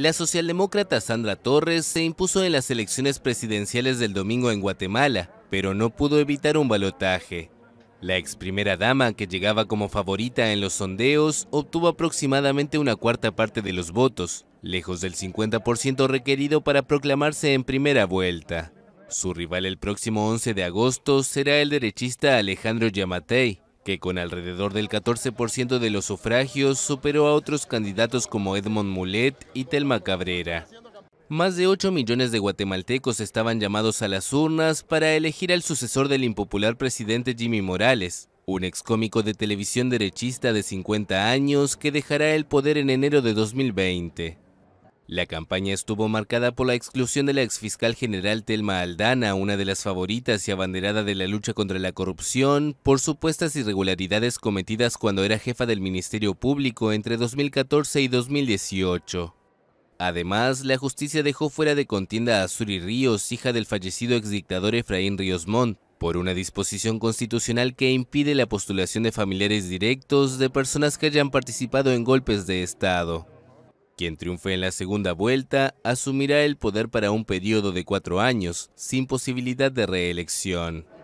La socialdemócrata Sandra Torres se impuso en las elecciones presidenciales del domingo en Guatemala, pero no pudo evitar un balotaje. La ex primera dama, que llegaba como favorita en los sondeos, obtuvo aproximadamente una cuarta parte de los votos, lejos del 50% requerido para proclamarse en primera vuelta. Su rival el próximo 11 de agosto será el derechista Alejandro Yamatei, que con alrededor del 14% de los sufragios superó a otros candidatos como Edmond Mulet y Telma Cabrera. Más de 8 millones de guatemaltecos estaban llamados a las urnas para elegir al sucesor del impopular presidente Jimmy Morales, un ex cómico de televisión derechista de 50 años que dejará el poder en enero de 2020. La campaña estuvo marcada por la exclusión de la exfiscal general Telma Aldana, una de las favoritas y abanderada de la lucha contra la corrupción, por supuestas irregularidades cometidas cuando era jefa del Ministerio Público entre 2014 y 2018. Además, la justicia dejó fuera de contienda a Suri Ríos, hija del fallecido exdictador Efraín Ríos Montt, por una disposición constitucional que impide la postulación de familiares directos de personas que hayan participado en golpes de Estado. Quien triunfe en la segunda vuelta asumirá el poder para un periodo de cuatro años, sin posibilidad de reelección.